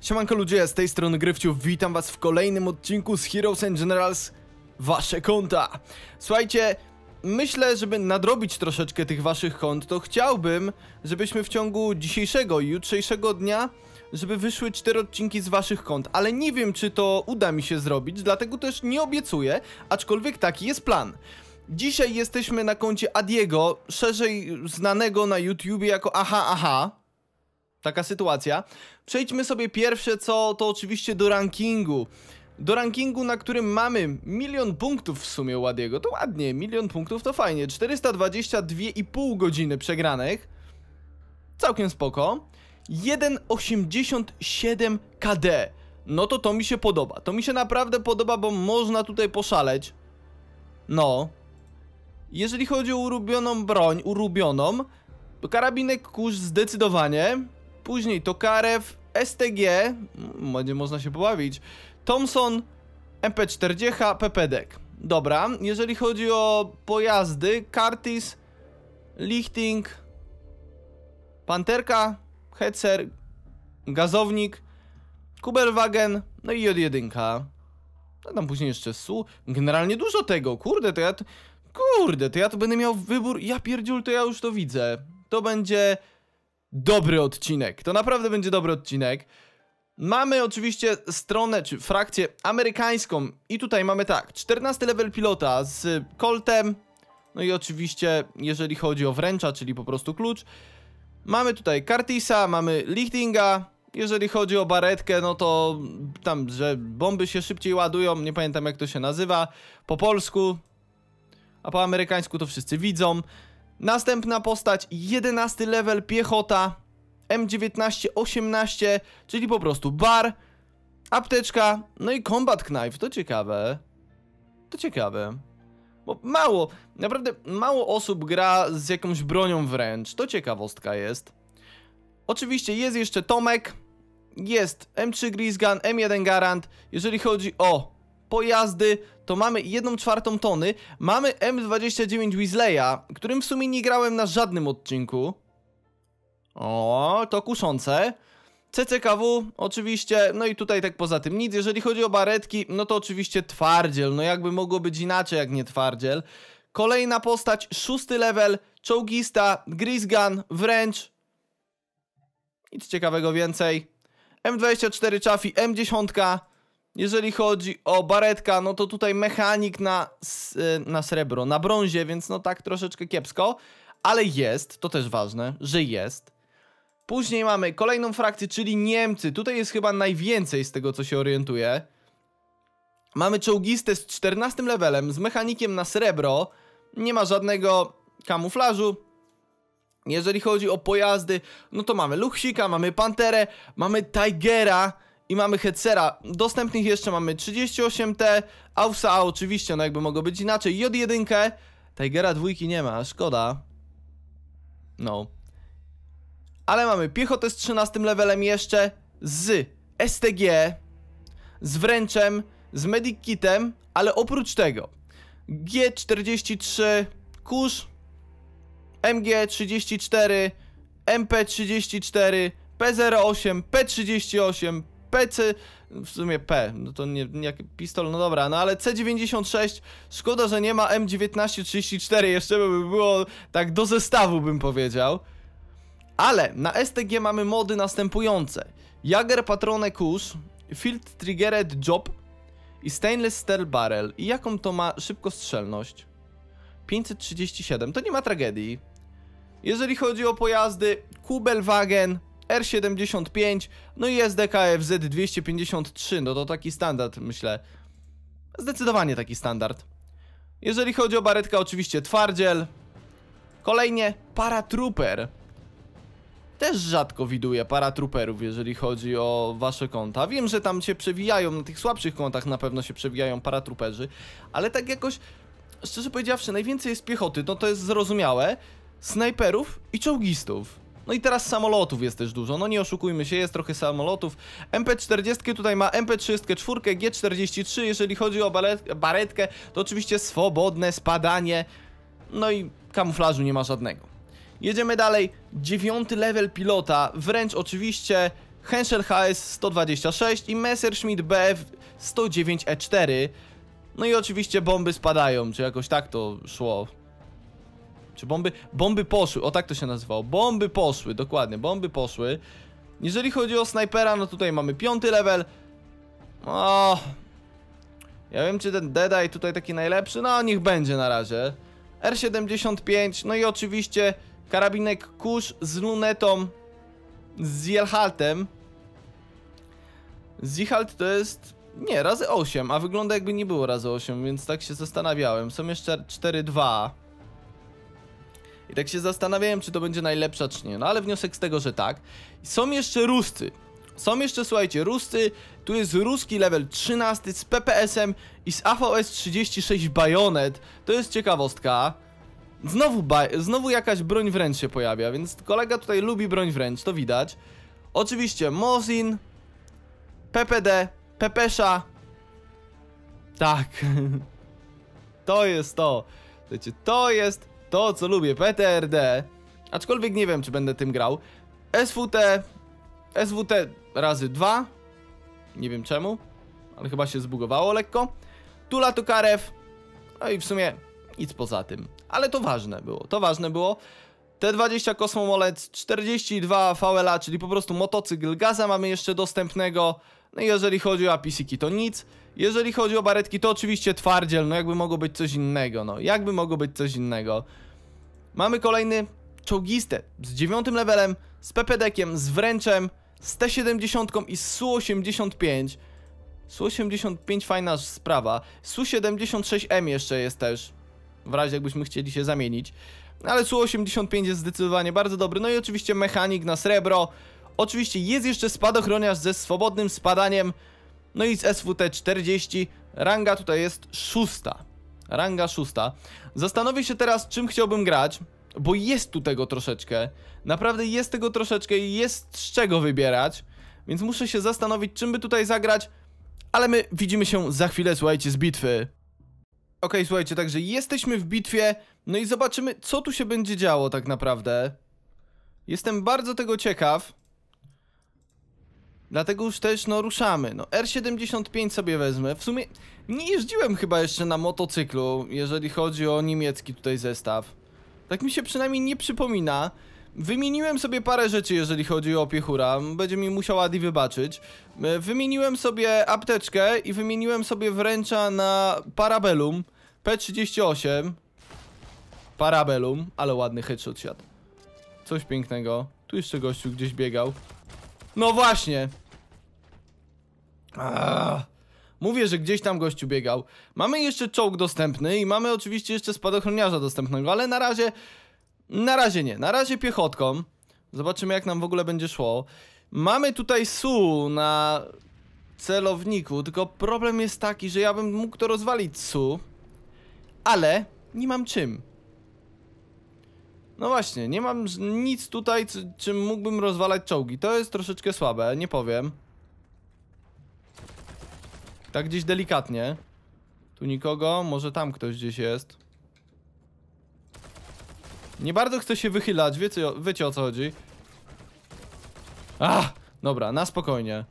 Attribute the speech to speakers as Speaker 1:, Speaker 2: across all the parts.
Speaker 1: Siemanko ludzie, z tej strony Gryfciu, witam was w kolejnym odcinku z Heroes and Generals Wasze konta Słuchajcie, myślę, żeby nadrobić troszeczkę tych waszych kont, to chciałbym, żebyśmy w ciągu dzisiejszego i jutrzejszego dnia żeby wyszły cztery odcinki z waszych kont, ale nie wiem, czy to uda mi się zrobić, dlatego też nie obiecuję, aczkolwiek taki jest plan. Dzisiaj jesteśmy na koncie Adiego, szerzej znanego na YouTubie jako Aha Aha, taka sytuacja. Przejdźmy sobie pierwsze co, to oczywiście do rankingu. Do rankingu, na którym mamy milion punktów w sumie Ładiego. To ładnie, milion punktów to fajnie. 422,5 godziny przegranych. Całkiem spoko. 1,87 KD. No to to mi się podoba. To mi się naprawdę podoba, bo można tutaj poszaleć. No. Jeżeli chodzi o ulubioną broń, ulubioną, to karabinek kurz zdecydowanie. Później Tokarew, STG, no, będzie można się pobawić, Thompson, mp 40 h Dobra, jeżeli chodzi o pojazdy, Curtis, Lichting, Panterka, Hetzer, Gazownik, Kuberwagen, no i J1. No tam później jeszcze SU. Generalnie dużo tego, kurde, to ja... Kurde, to ja tu będę miał wybór, ja pierdziul, to ja już to widzę. To będzie dobry odcinek. To naprawdę będzie dobry odcinek. Mamy oczywiście stronę, czy frakcję amerykańską i tutaj mamy tak, 14 level pilota z Coltem, no i oczywiście jeżeli chodzi o wręcza, czyli po prostu klucz, mamy tutaj Cartisa, mamy Lichtinga, jeżeli chodzi o baretkę, no to tam, że bomby się szybciej ładują, nie pamiętam jak to się nazywa, po polsku, a po amerykańsku to wszyscy widzą. Następna postać, 11 level piechota, M19-18, czyli po prostu bar, apteczka, no i combat knife, to ciekawe. To ciekawe. Bo mało, naprawdę mało osób gra z jakąś bronią wręcz, to ciekawostka jest. Oczywiście jest jeszcze Tomek, jest M3 Gun, M1 Garant, jeżeli chodzi o pojazdy, to mamy 1 czwartą tony. Mamy M29 Weasleya, którym w sumie nie grałem na żadnym odcinku. O, to kuszące. CCKW oczywiście, no i tutaj tak poza tym nic. Jeżeli chodzi o baretki, no to oczywiście twardziel. No jakby mogło być inaczej jak nie twardziel. Kolejna postać, szósty level, czołgista, Grisgan, wręcz. Nic ciekawego więcej. M24 Chaffee, M10, jeżeli chodzi o Baretka, no to tutaj mechanik na, y, na srebro, na brązie, więc no tak troszeczkę kiepsko, ale jest, to też ważne, że jest. Później mamy kolejną frakcję, czyli Niemcy. Tutaj jest chyba najwięcej z tego, co się orientuję. Mamy czołgistę z 14 levelem, z mechanikiem na srebro. Nie ma żadnego kamuflażu. Jeżeli chodzi o pojazdy, no to mamy Luxika, mamy Panterę, mamy Tigera, i mamy Hetzera. Dostępnych jeszcze mamy 38T, Ausa oczywiście, no jakby mogło być inaczej, J1, Tigera dwójki nie ma, szkoda. No. Ale mamy piechotę z 13 levelem jeszcze, z STG, z wręczem, z medikitem, ale oprócz tego G43 kurz, MG34, MP34, P08, P38, pecy, w sumie P, no to nie, nie pistol, no dobra, no ale C96, szkoda, że nie ma M1934, jeszcze by było tak do zestawu bym powiedział. Ale na STG mamy mody następujące. Jager Patrone Kusz, Field Triggered Job i Stainless Steel Barrel. I jaką to ma szybkostrzelność? 537, to nie ma tragedii. Jeżeli chodzi o pojazdy, Kubelwagen, R75, no i SDKFZ 253, no to taki standard myślę. Zdecydowanie taki standard. Jeżeli chodzi o baretkę, oczywiście twardziel. Kolejnie paratrooper. Też rzadko widuję paratrooperów, jeżeli chodzi o wasze konta. Wiem, że tam się przewijają, na tych słabszych kontach na pewno się przewijają paratrooperzy, ale tak jakoś, szczerze powiedziawszy, najwięcej jest piechoty, no to jest zrozumiałe, snajperów i czołgistów. No i teraz samolotów jest też dużo, no nie oszukujmy się, jest trochę samolotów. MP40 tutaj ma mp 30 4, G43, jeżeli chodzi o baretkę, to oczywiście swobodne spadanie, no i kamuflażu nie ma żadnego. Jedziemy dalej, dziewiąty level pilota, wręcz oczywiście Henschel HS 126 i Messerschmitt BF 109E4. E no i oczywiście bomby spadają, czy jakoś tak to szło. Czy bomby... Bomby poszły, o tak to się nazywało. Bomby poszły, dokładnie, bomby poszły. Jeżeli chodzi o snajpera, no tutaj mamy piąty level. O, ja wiem, czy ten dedaj tutaj taki najlepszy, no niech będzie na razie. R75, no i oczywiście karabinek kurz z lunetą, z Jelhaltem. Zichalt to jest... nie, razy 8, a wygląda jakby nie było razy 8, więc tak się zastanawiałem. Są jeszcze 4-2. I tak się zastanawiałem, czy to będzie najlepsza, czy nie. No ale wniosek z tego, że tak. Są jeszcze rusty. Są jeszcze, słuchajcie, rusty. Tu jest ruski level 13 z PPS-em i z AVS 36 bajonet. To jest ciekawostka. Znowu, znowu jakaś broń wręcz się pojawia, więc kolega tutaj lubi broń wręcz, to widać. Oczywiście Mozin, PPD, Pepesza. Tak. to jest to. Słuchajcie, to jest to co lubię, PTRD, aczkolwiek nie wiem, czy będę tym grał, SWT, SWT razy 2, nie wiem czemu, ale chyba się zbugowało lekko, Tula to karew, no i w sumie nic poza tym, ale to ważne było, to ważne było, T20 Kosmomolec, 42 VLA, czyli po prostu motocykl gaza mamy jeszcze dostępnego. No i jeżeli chodzi o apisiki to nic. Jeżeli chodzi o baretki to oczywiście twardziel, no jakby mogło być coś innego, no jakby mogło być coś innego. Mamy kolejny czołgistę z 9 levelem, z pepedekiem, z wręczem, z T70 i z Su-85. Su-85 fajna sprawa. Su-76M jeszcze jest też, w razie jakbyśmy chcieli się zamienić ale Su-85 jest zdecydowanie bardzo dobry. No i oczywiście mechanik na srebro. Oczywiście jest jeszcze spadochroniarz ze swobodnym spadaniem. No i z SWT-40. Ranga tutaj jest szósta. Ranga szósta. Zastanowię się teraz, czym chciałbym grać, bo jest tu tego troszeczkę. Naprawdę jest tego troszeczkę i jest z czego wybierać. Więc muszę się zastanowić, czym by tutaj zagrać. Ale my widzimy się za chwilę, słuchajcie, z bitwy. Okej, słuchajcie, także jesteśmy w bitwie, no i zobaczymy, co tu się będzie działo tak naprawdę. Jestem bardzo tego ciekaw. Dlatego już też, no, ruszamy. No, R75 sobie wezmę. W sumie nie jeździłem chyba jeszcze na motocyklu, jeżeli chodzi o niemiecki tutaj zestaw. Tak mi się przynajmniej nie przypomina. Wymieniłem sobie parę rzeczy, jeżeli chodzi o opiechura. Będzie mi musiał Adi wybaczyć. E, wymieniłem sobie apteczkę i wymieniłem sobie wręcza na Parabellum P38. Parabellum, ale ładny headshot siadł. Coś pięknego. Tu jeszcze gościu gdzieś biegał. No właśnie! Aaaa. Mówię, że gdzieś tam gościu biegał. Mamy jeszcze czołg dostępny i mamy oczywiście jeszcze spadochroniarza dostępnego, ale na razie na razie nie, na razie piechotką. Zobaczymy jak nam w ogóle będzie szło. Mamy tutaj SU na celowniku, tylko problem jest taki, że ja bym mógł to rozwalić SU, ale nie mam czym. No właśnie, nie mam nic tutaj, czym mógłbym rozwalać czołgi. To jest troszeczkę słabe, nie powiem. Tak gdzieś delikatnie. Tu nikogo, może tam ktoś gdzieś jest. Nie bardzo chcę się wychylać, wiecie, wiecie o co chodzi. Ah! Dobra, na spokojnie.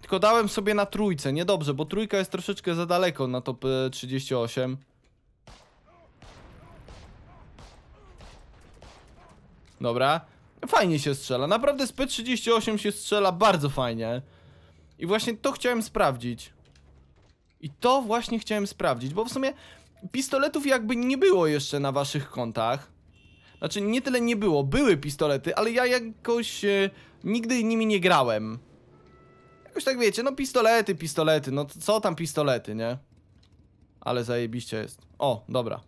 Speaker 1: Tylko dałem sobie na trójce, niedobrze, bo trójka jest troszeczkę za daleko na top 38. E, dobra. Fajnie się strzela, naprawdę z P38 się strzela bardzo fajnie. I właśnie to chciałem sprawdzić. I to właśnie chciałem sprawdzić, bo w sumie pistoletów jakby nie było jeszcze na waszych kontach. Znaczy nie tyle nie było, były pistolety, ale ja jakoś e, nigdy nimi nie grałem. Jakoś tak wiecie, no pistolety, pistolety, no co tam pistolety, nie? Ale zajebiście jest. O, dobra.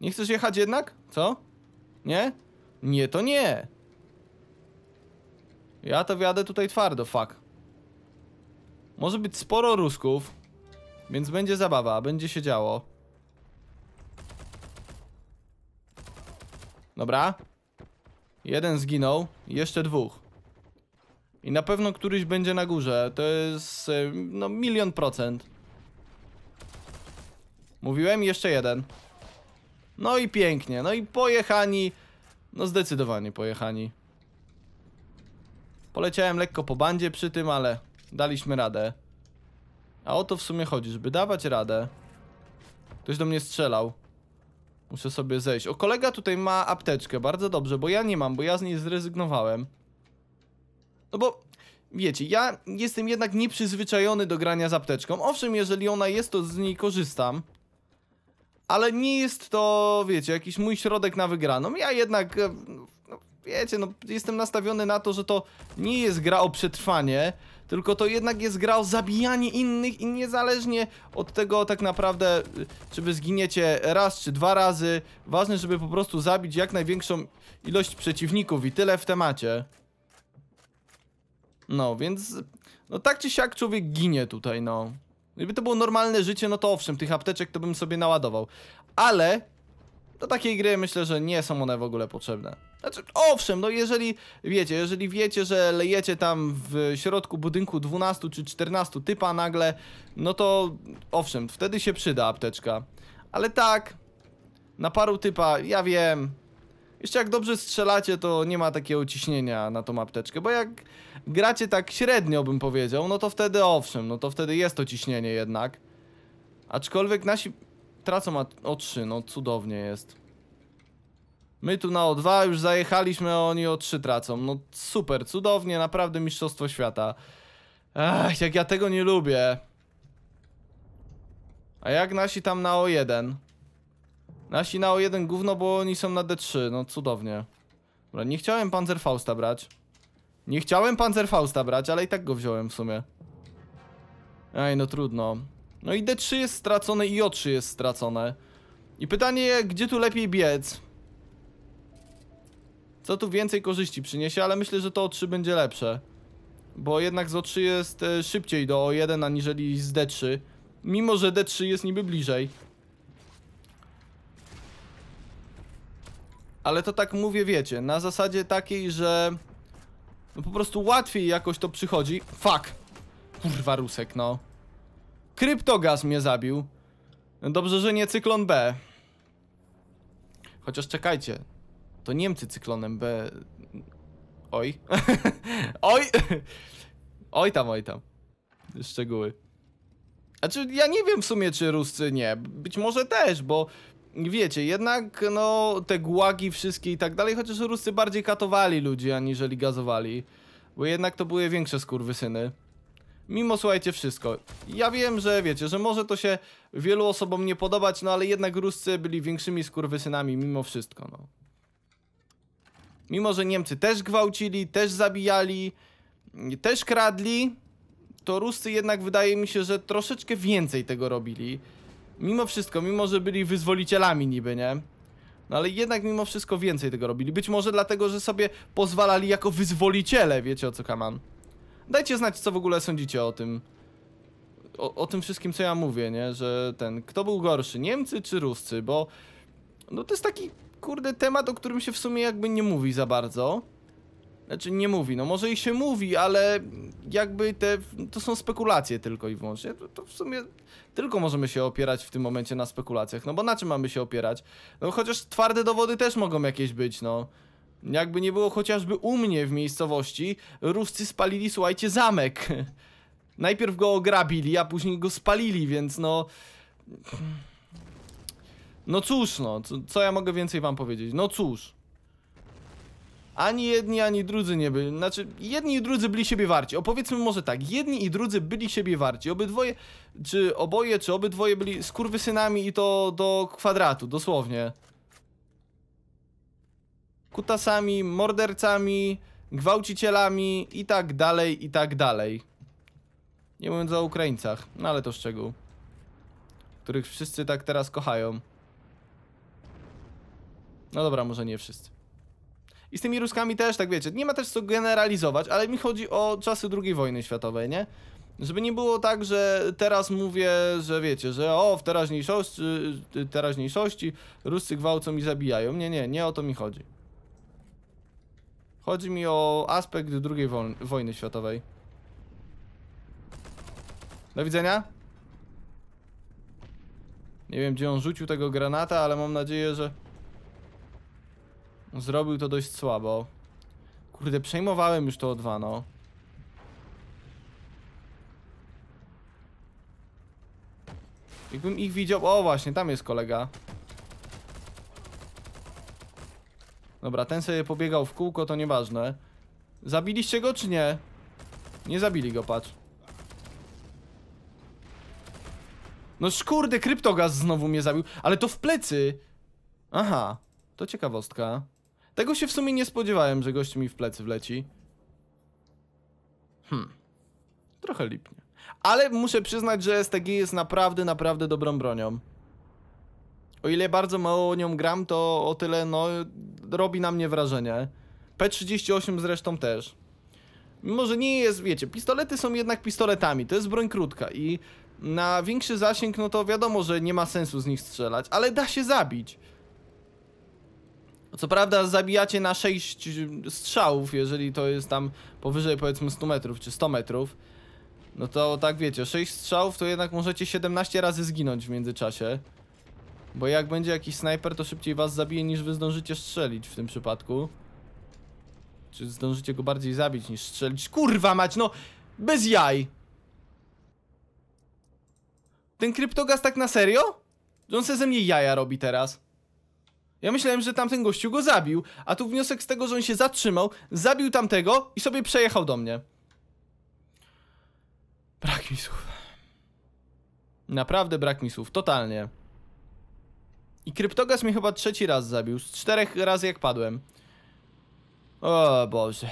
Speaker 1: Nie chcesz jechać jednak? Co? Nie? Nie, to nie. Ja to wjadę tutaj twardo, fuck. Może być sporo rusków, więc będzie zabawa, będzie się działo. Dobra. Jeden zginął, jeszcze dwóch. I na pewno któryś będzie na górze. To jest, y, no, milion procent. Mówiłem, jeszcze jeden. No i pięknie, no i pojechani. No zdecydowanie pojechani. Poleciałem lekko po bandzie przy tym, ale daliśmy radę. A o to w sumie chodzi, żeby dawać radę. Ktoś do mnie strzelał. Muszę sobie zejść. O, kolega tutaj ma apteczkę, bardzo dobrze, bo ja nie mam, bo ja z niej zrezygnowałem. No bo, wiecie, ja jestem jednak nieprzyzwyczajony do grania z apteczką. Owszem, jeżeli ona jest, to z niej korzystam. Ale nie jest to, wiecie, jakiś mój środek na wygraną. Ja jednak, e, no, wiecie, no, jestem nastawiony na to, że to nie jest gra o przetrwanie, tylko to jednak jest gra o zabijanie innych i niezależnie od tego tak naprawdę, y, czy wy zginiecie raz czy dwa razy, ważne, żeby po prostu zabić jak największą ilość przeciwników i tyle w temacie. No, więc no tak czy siak człowiek ginie tutaj, no. Gdyby to było normalne życie, no to owszem, tych apteczek to bym sobie naładował. Ale do takiej gry myślę, że nie są one w ogóle potrzebne. Znaczy, owszem, no jeżeli wiecie, jeżeli wiecie, że lejecie tam w środku budynku 12 czy 14 typa nagle, no to owszem, wtedy się przyda apteczka. Ale tak, na paru typa, ja wiem, jeszcze jak dobrze strzelacie, to nie ma takiego ciśnienia na tą apteczkę, bo jak gracie tak średnio, bym powiedział, no to wtedy owszem, no to wtedy jest to ciśnienie jednak. Aczkolwiek nasi tracą o 3, no cudownie jest. My tu na O2 już zajechaliśmy, a oni o 3 tracą. No super, cudownie, naprawdę mistrzostwo świata. Ach, jak ja tego nie lubię. A jak nasi tam na O1? Nasi na O1 gówno, bo oni są na D3, no cudownie. Dobra, nie chciałem Panzerfausta brać. Nie chciałem Panzerfausta brać, ale i tak go wziąłem w sumie. Ej, no trudno. No i D3 jest stracone i O3 jest stracone. I pytanie, gdzie tu lepiej biec? Co tu więcej korzyści przyniesie, ale myślę, że to O3 będzie lepsze. Bo jednak z O3 jest e, szybciej do O1 aniżeli z D3. Mimo, że D3 jest niby bliżej. Ale to tak mówię, wiecie, na zasadzie takiej, że... No po prostu łatwiej jakoś to przychodzi. Fuck! Kurwa, Rusek, no. Kryptogaz mnie zabił. Dobrze, że nie cyklon B. Chociaż czekajcie. To Niemcy cyklonem B... Oj. oj. oj tam, oj tam. Szczegóły. Znaczy, ja nie wiem w sumie, czy Ruscy nie. Być może też, bo wiecie, jednak no te głagi wszystkie i tak dalej, chociaż Ruscy bardziej katowali ludzi, aniżeli gazowali. Bo jednak to były większe skurwysyny. syny mimo słuchajcie wszystko. Ja wiem, że wiecie, że może to się wielu osobom nie podobać, no ale jednak Ruscy byli większymi skurwysynami mimo wszystko, no. Mimo, że Niemcy też gwałcili, też zabijali, też kradli, to Ruscy jednak wydaje mi się, że troszeczkę więcej tego robili. Mimo wszystko, mimo że byli wyzwolicielami niby, nie? No ale jednak mimo wszystko więcej tego robili. Być może dlatego, że sobie pozwalali jako wyzwoliciele, wiecie o co kaman. Dajcie znać, co w ogóle sądzicie o tym. O, o, tym wszystkim, co ja mówię, nie? Że ten, kto był gorszy, Niemcy czy Ruscy, bo no to jest taki, kurde, temat, o którym się w sumie jakby nie mówi za bardzo. Znaczy nie mówi, no może i się mówi, ale jakby te, to są spekulacje tylko i wyłącznie. To, to, w sumie tylko możemy się opierać w tym momencie na spekulacjach, no bo na czym mamy się opierać? No chociaż twarde dowody też mogą jakieś być, no. Jakby nie było chociażby u mnie w miejscowości, Ruscy spalili, słuchajcie, zamek. Najpierw go ograbili, a później go spalili, więc no... No cóż, no, co, co ja mogę więcej wam powiedzieć? No cóż. Ani jedni, ani drudzy nie byli, znaczy jedni i drudzy byli siebie warci. Opowiedzmy może tak, jedni i drudzy byli siebie warci. Obydwoje, czy oboje, czy obydwoje byli skurwysynami i to do kwadratu, dosłownie kutasami, mordercami, gwałcicielami i tak dalej, i tak dalej. Nie mówiąc o Ukraińcach, no ale to szczegół. Których wszyscy tak teraz kochają. No dobra, może nie wszyscy. I z tymi Ruskami też, tak wiecie, nie ma też co generalizować, ale mi chodzi o czasy II wojny światowej, nie? Żeby nie było tak, że teraz mówię, że wiecie, że o, w teraźniejszości, teraźniejszości Ruscy gwałcą i zabijają. Nie, nie, nie o to mi chodzi. Chodzi mi o aspekt II wo wojny światowej. Do widzenia. Nie wiem, gdzie on rzucił tego granata, ale mam nadzieję, że... Zrobił to dość słabo. Kurde, przejmowałem już to odwano. Jakbym ich widział... O, właśnie, tam jest kolega. Dobra, ten sobie pobiegał w kółko, to nieważne. Zabiliście go czy nie? Nie zabili go, patrz. No szkurde, kryptogaz znowu mnie zabił, ale to w plecy. Aha, to ciekawostka. Tego się w sumie nie spodziewałem, że gość mi w plecy wleci. Hmm. Trochę lipnie. Ale muszę przyznać, że STG jest naprawdę, naprawdę dobrą bronią. O ile bardzo mało nią gram, to o tyle, no, robi na mnie wrażenie. P38 zresztą też. Może nie jest, wiecie, pistolety są jednak pistoletami, to jest broń krótka i na większy zasięg, no to wiadomo, że nie ma sensu z nich strzelać, ale da się zabić. Co prawda zabijacie na 6 strzałów, jeżeli to jest tam powyżej powiedzmy 100 metrów czy 100 metrów. No to tak wiecie, 6 strzałów to jednak możecie 17 razy zginąć w międzyczasie. Bo jak będzie jakiś snajper, to szybciej was zabije niż wy zdążycie strzelić w tym przypadku. Czy zdążycie go bardziej zabić niż strzelić? Kurwa mać, no! Bez jaj! Ten kryptogaz tak na serio? On se ze mnie jaja robi teraz. Ja myślałem, że tamten gościu go zabił, a tu wniosek z tego, że on się zatrzymał, zabił tamtego i sobie przejechał do mnie. Brak mi słów. Naprawdę brak mi słów, totalnie. I kryptogas mnie chyba trzeci raz zabił. Z czterech razy jak padłem. O Boże.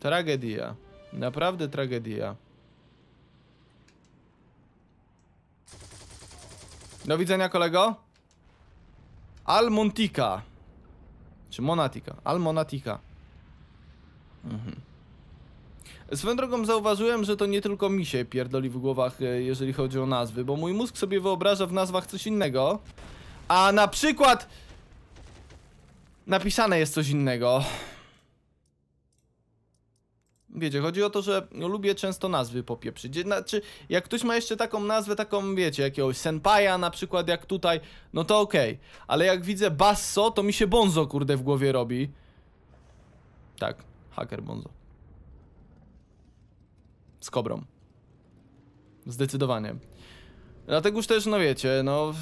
Speaker 1: Tragedia. Naprawdę tragedia. Do widzenia kolego. Almontika. Czy Monatika? Almonatika. Mhm. Swoją drogą zauważyłem, że to nie tylko mi się pierdoli w głowach, e, jeżeli chodzi o nazwy, bo mój mózg sobie wyobraża w nazwach coś innego, a na przykład napisane jest coś innego. Wiecie, chodzi o to, że lubię często nazwy popieprzyć. Znaczy, jak ktoś ma jeszcze taką nazwę, taką, wiecie, jakiegoś senpaja na przykład, jak tutaj, no to okej. Okay. Ale jak widzę basso, to mi się bonzo, kurde, w głowie robi. Tak, haker bonzo z Kobrą. Zdecydowanie. Dlategoż też, no wiecie, no,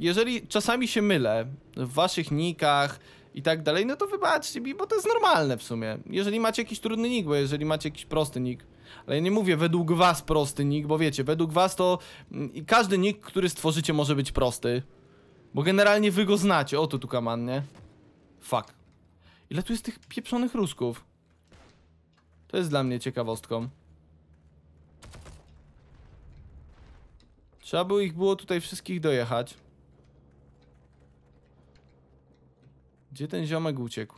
Speaker 1: jeżeli czasami się mylę w waszych nikach i tak dalej, no to wybaczcie mi, bo to jest normalne w sumie. Jeżeli macie jakiś trudny nick, bo jeżeli macie jakiś prosty nick, ale ja nie mówię według was prosty nick, bo wiecie, według was to mm, każdy nick, który stworzycie może być prosty. Bo generalnie wy go znacie. Oto tu kaman, nie? Fuck. Ile tu jest tych pieprzonych rusków? To jest dla mnie ciekawostką. Trzeba by ich było tutaj wszystkich dojechać. Gdzie ten ziomek uciekł?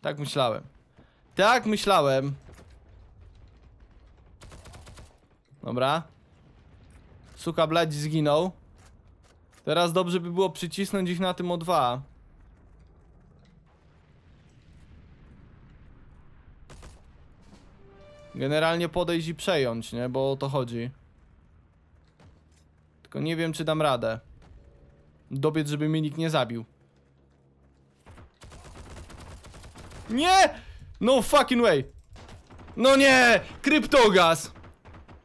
Speaker 1: Tak myślałem. Tak myślałem. Dobra. Suka bladzi zginął. Teraz dobrze by było przycisnąć ich na tym O2. Generalnie podejść i przejąć, nie? Bo o to chodzi. Tylko nie wiem, czy dam radę. Dobiec, żeby mnie nikt nie zabił. Nie! No fucking way! No nie! Kryptogas!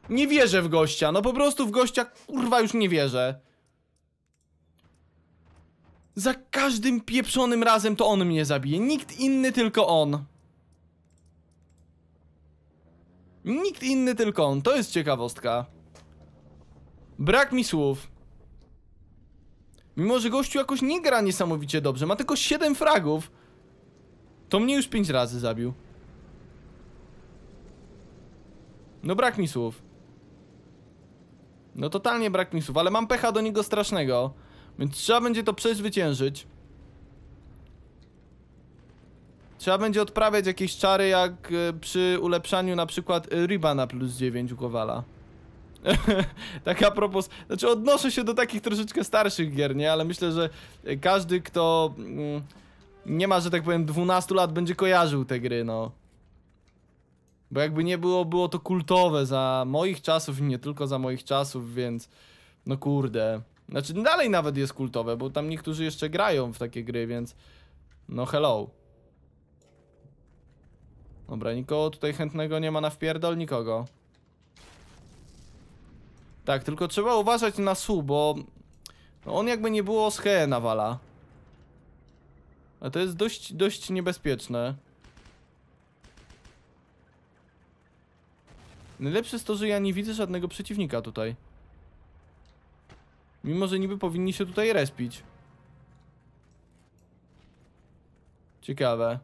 Speaker 1: Nie wierzę w gościa, no po prostu w gościa kurwa już nie wierzę. Za każdym pieprzonym razem to on mnie zabije, nikt inny tylko on. Nikt inny tylko on, to jest ciekawostka. Brak mi słów. Mimo, że gościu jakoś nie gra niesamowicie dobrze, ma tylko 7 fragów. To mnie już 5 razy zabił. No brak mi słów. No totalnie brak mi słów, ale mam pecha do niego strasznego. Więc trzeba będzie to przezwyciężyć. Trzeba będzie odprawiać jakieś czary jak e, przy ulepszaniu na przykład e, ribana na plus 9 u Kowala. tak a propos, znaczy odnoszę się do takich troszeczkę starszych gier, nie? Ale myślę, że każdy, kto mm, nie ma, że tak powiem, 12 lat, będzie kojarzył te gry, no. Bo jakby nie było, było to kultowe za moich czasów i nie tylko za moich czasów, więc no kurde. Znaczy dalej nawet jest kultowe, bo tam niektórzy jeszcze grają w takie gry, więc no hello. Dobra, nikogo tutaj chętnego nie ma na wpierdol, nikogo. Tak, tylko trzeba uważać na Su, bo on jakby nie było z He nawala. A to jest dość, dość niebezpieczne. Najlepsze jest to, że ja nie widzę żadnego przeciwnika tutaj. Mimo, że niby powinni się tutaj respić. Ciekawe.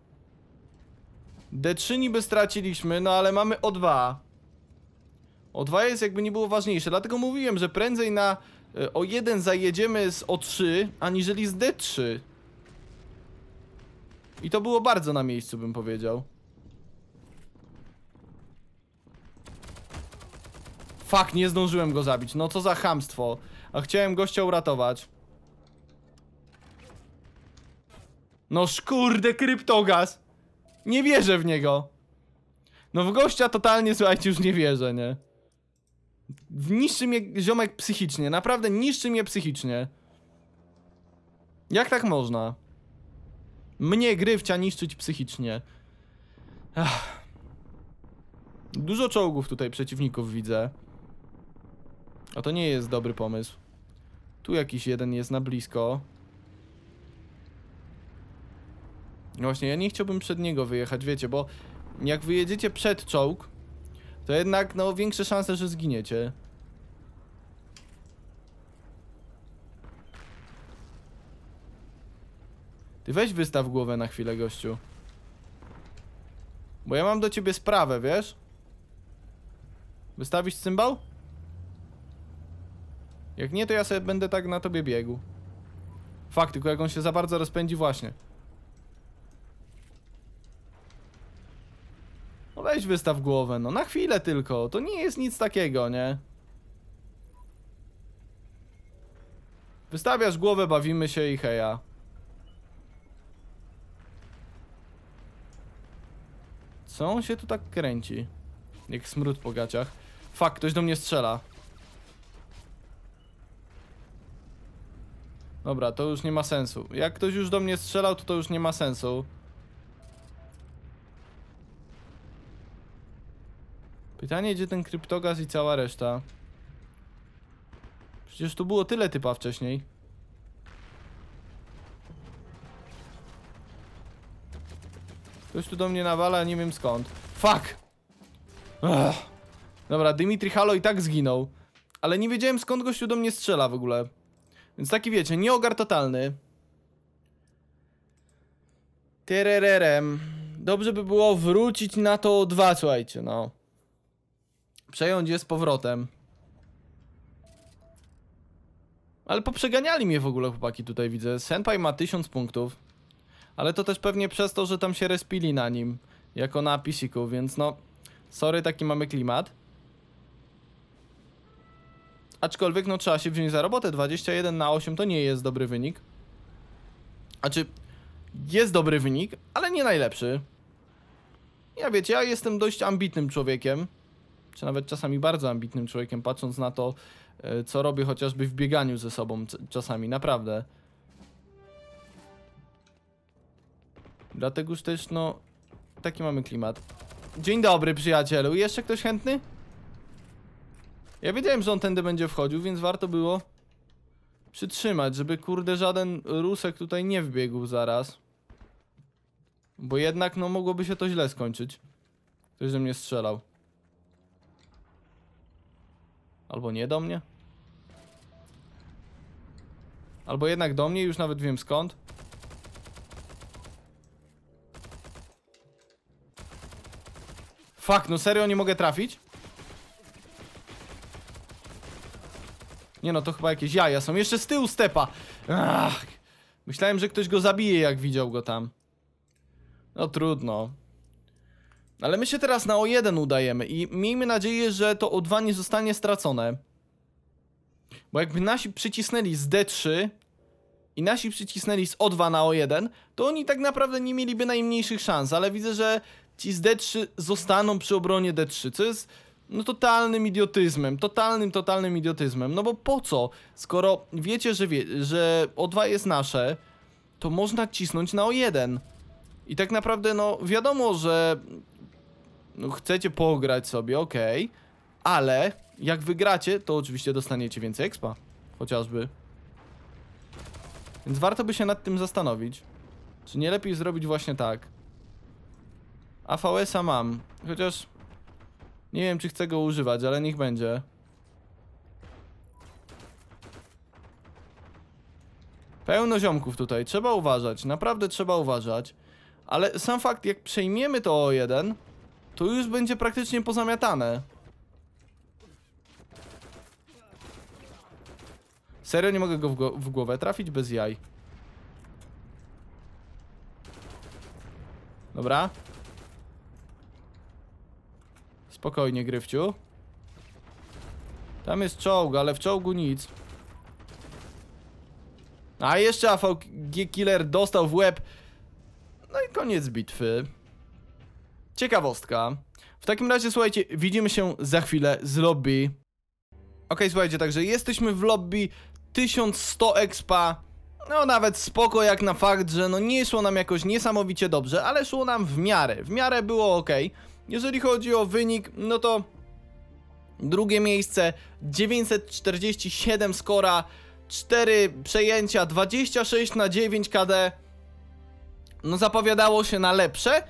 Speaker 1: D3 niby straciliśmy, no ale mamy O2. O2 jest jakby nie było ważniejsze, dlatego mówiłem, że prędzej na e, O1 zajedziemy z O3, aniżeli z D3. I to było bardzo na miejscu, bym powiedział. Fak, nie zdążyłem go zabić. No co za hamstwo. A chciałem gościa uratować. No szkurde, kryptogaz. Nie wierzę w niego. No w gościa totalnie, słuchajcie, już nie wierzę, nie? Niszczy mnie ziomek psychicznie, naprawdę niszczy mnie psychicznie. Jak tak można? Mnie grywcia niszczyć psychicznie. Ach. Dużo czołgów tutaj przeciwników widzę. A to nie jest dobry pomysł. Tu jakiś jeden jest na blisko. Właśnie, ja nie chciałbym przed niego wyjechać, wiecie, bo jak wyjedziecie przed czołg, to jednak no większe szanse, że zginiecie. Ty weź wystaw głowę na chwilę, gościu. Bo ja mam do ciebie sprawę, wiesz? Wystawisz cymbał? Jak nie, to ja sobie będę tak na tobie biegł. Fakt, tylko jak on się za bardzo rozpędzi, właśnie. weź wystaw głowę, no na chwilę tylko. To nie jest nic takiego, nie? Wystawiasz głowę, bawimy się i heja. Co on się tu tak kręci? Jak smród po gaciach. Fak, ktoś do mnie strzela. Dobra, to już nie ma sensu. Jak ktoś już do mnie strzelał, to to już nie ma sensu. Pytanie, gdzie ten kryptogaz i cała reszta? Przecież tu było tyle typa wcześniej. Ktoś tu do mnie nawala, nie wiem skąd. Fuck! Ugh. Dobra, Dimitri Halo i tak zginął. Ale nie wiedziałem skąd gościu do mnie strzela w ogóle. Więc taki wiecie, nieogar totalny. Terererem. Dobrze by było wrócić na to dwa, słuchajcie, no przejąć je z powrotem. Ale poprzeganiali mnie w ogóle chłopaki tutaj widzę. Senpai ma 1000 punktów. Ale to też pewnie przez to, że tam się respili na nim. Jako na pisiku, więc no... Sorry, taki mamy klimat. Aczkolwiek no trzeba się wziąć za robotę. 21 na 8 to nie jest dobry wynik. A czy jest dobry wynik, ale nie najlepszy. Ja wiecie, ja jestem dość ambitnym człowiekiem czy nawet czasami bardzo ambitnym człowiekiem, patrząc na to, e, co robi chociażby w bieganiu ze sobą czasami, naprawdę. już też, no, taki mamy klimat. Dzień dobry, przyjacielu. Jeszcze ktoś chętny? Ja wiedziałem, że on tędy będzie wchodził, więc warto było przytrzymać, żeby kurde żaden rusek tutaj nie wbiegł zaraz. Bo jednak, no, mogłoby się to źle skończyć. Ktoś ze mnie strzelał. Albo nie do mnie? Albo jednak do mnie, już nawet wiem skąd. Fuck, no serio nie mogę trafić? Nie no, to chyba jakieś jaja są. Jeszcze z tyłu stepa. Ach, myślałem, że ktoś go zabije, jak widział go tam. No trudno. Ale my się teraz na O1 udajemy i miejmy nadzieję, że to O2 nie zostanie stracone. Bo jakby nasi przycisnęli z D3 i nasi przycisnęli z O2 na O1, to oni tak naprawdę nie mieliby najmniejszych szans, ale widzę, że ci z D3 zostaną przy obronie D3, co jest no totalnym idiotyzmem, totalnym, totalnym idiotyzmem. No bo po co, skoro wiecie, że, wie, że O2 jest nasze, to można cisnąć na O1. I tak naprawdę, no wiadomo, że no, chcecie pograć sobie, okej, okay, ale jak wygracie, to oczywiście dostaniecie więcej expa, chociażby. Więc warto by się nad tym zastanowić, czy nie lepiej zrobić właśnie tak. AVS-a mam, chociaż nie wiem, czy chcę go używać, ale niech będzie. Pełno ziomków tutaj, trzeba uważać, naprawdę trzeba uważać. Ale sam fakt, jak przejmiemy to O1, tu już będzie praktycznie pozamiatane. Serio nie mogę go w, go w głowę trafić bez jaj. Dobra. Spokojnie, Gryfciu. Tam jest czołg, ale w czołgu nic. A jeszcze AVG Killer dostał w łeb. No i koniec bitwy. Ciekawostka. W takim razie, słuchajcie, widzimy się za chwilę z lobby. Ok, słuchajcie, także jesteśmy w lobby 1100 expa. No nawet spoko jak na fakt, że no nie szło nam jakoś niesamowicie dobrze, ale szło nam w miarę. W miarę było ok. Jeżeli chodzi o wynik, no to drugie miejsce 947 skora, 4 przejęcia, 26 na 9 KD. No zapowiadało się na lepsze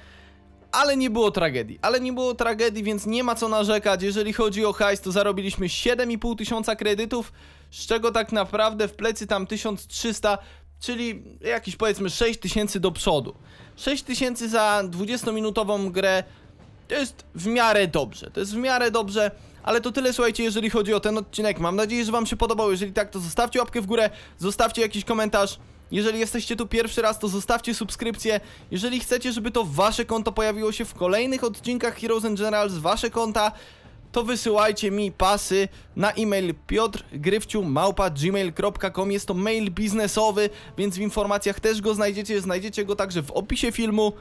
Speaker 1: ale nie było tragedii. Ale nie było tragedii, więc nie ma co narzekać. Jeżeli chodzi o hajs, to zarobiliśmy 7,5 tysiąca kredytów, z czego tak naprawdę w plecy tam 1300, czyli jakieś powiedzmy 6 tysięcy do przodu. 6 tysięcy za 20-minutową grę to jest w miarę dobrze. To jest w miarę dobrze. Ale to tyle, słuchajcie, jeżeli chodzi o ten odcinek. Mam nadzieję, że Wam się podobał. Jeżeli tak, to zostawcie łapkę w górę, zostawcie jakiś komentarz. Jeżeli jesteście tu pierwszy raz, to zostawcie subskrypcję. Jeżeli chcecie, żeby to wasze konto pojawiło się w kolejnych odcinkach Heroes and Generals, wasze konta, to wysyłajcie mi pasy na e-mail piotrgryfciu.gmail.com Jest to mail biznesowy, więc w informacjach też go znajdziecie. Znajdziecie go także w opisie filmu.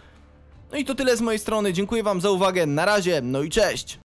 Speaker 1: No i to tyle z mojej strony. Dziękuję wam za uwagę. Na razie, no i cześć!